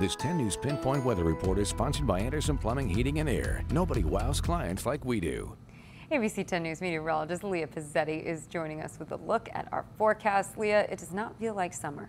This 10 News Pinpoint Weather Report is sponsored by Anderson Plumbing, Heating and Air. Nobody wows clients like we do. ABC 10 News meteorologist Leah Pizzetti is joining us with a look at our forecast. Leah, it does not feel like summer.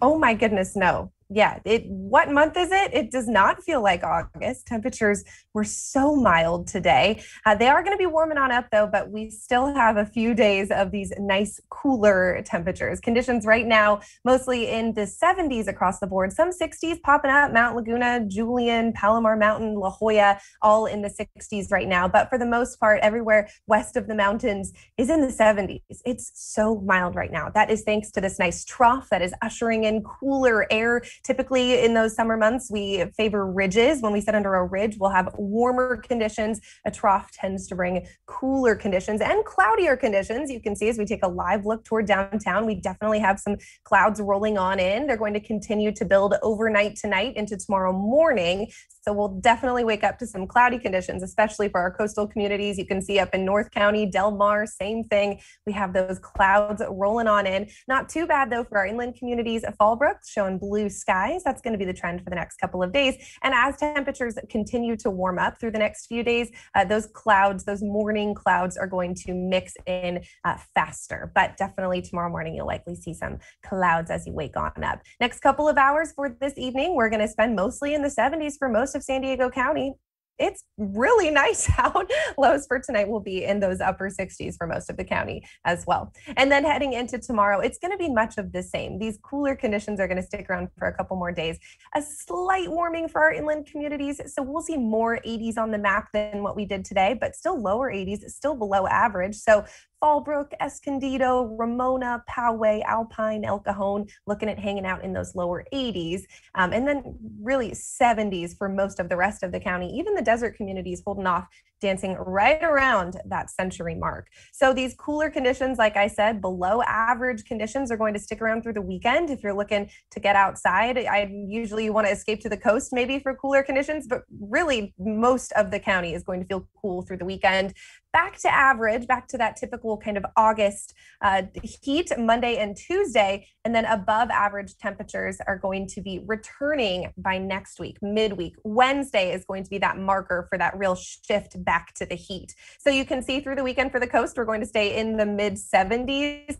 Oh my goodness, no yeah, it what month is it? It does not feel like August. Temperatures were so mild today. Uh, they are going to be warming on up though, but we still have a few days of these nice cooler temperatures. Conditions right now mostly in the 70s across the board. Some 60s popping up. Mount Laguna, Julian, Palomar Mountain, La Jolla, all in the 60s right now. But for the most part, everywhere west of the mountains is in the 70s. It's so mild right now. That is thanks to this nice trough that is ushering in cooler air typically in those summer months, we favor ridges. When we sit under a ridge, we'll have warmer conditions. A trough tends to bring cooler conditions and cloudier conditions. You can see as we take a live look toward downtown, we definitely have some clouds rolling on in. They're going to continue to build overnight tonight into tomorrow morning. So we'll definitely wake up to some cloudy conditions, especially for our coastal communities. You can see up in North County, Del Mar, same thing. We have those clouds rolling on in. Not too bad though for our inland communities. Fallbrook showing blue skies. That's going to be the trend for the next couple of days. And as temperatures continue to warm up through the next few days, uh, those clouds, those morning clouds, are going to mix in uh, faster. But definitely tomorrow morning, you'll likely see some clouds as you wake on up. Next couple of hours for this evening, we're going to spend mostly in the 70s for most of San Diego County it's really nice out. Lows for tonight will be in those upper 60s for most of the county as well. And then heading into tomorrow, it's going to be much of the same. These cooler conditions are going to stick around for a couple more days. A slight warming for our inland communities. So we'll see more 80s on the map than what we did today, but still lower 80s, still below average. So Fallbrook, Escondido, Ramona, Poway, Alpine, El Cajon, looking at hanging out in those lower 80s. Um, and then really 70s for most of the rest of the county. Even the desert communities holding off dancing right around that century mark. So these cooler conditions, like I said, below average conditions are going to stick around through the weekend. If you're looking to get outside, I usually want to escape to the coast maybe for cooler conditions, but really most of the county is going to feel cool through the weekend. Back to average, back to that typical kind of August uh, heat Monday and Tuesday, and then above average temperatures are going to be returning by next week, midweek. Wednesday is going to be that marker for that real shift back back to the heat. So you can see through the weekend for the coast, we're going to stay in the mid 70s.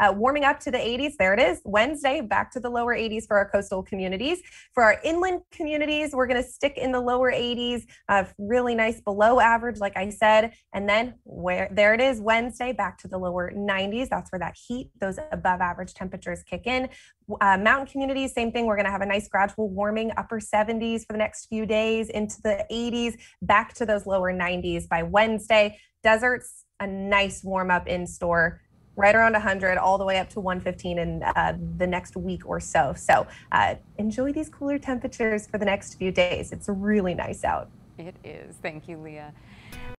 Uh, warming up to the 80s, there it is. Wednesday, back to the lower 80s for our coastal communities. For our inland communities, we're going to stick in the lower 80s, uh, really nice below average, like I said. And then where there it is, Wednesday, back to the lower 90s. That's where that heat, those above average temperatures kick in. Uh, mountain communities, same thing. We're going to have a nice gradual warming, upper 70s for the next few days into the 80s, back to those lower 90s by Wednesday. Deserts, a nice warm up in store right around 100 all the way up to 115 in uh, the next week or so. So uh, enjoy these cooler temperatures for the next few days. It's really nice out. It is. Thank you, Leah.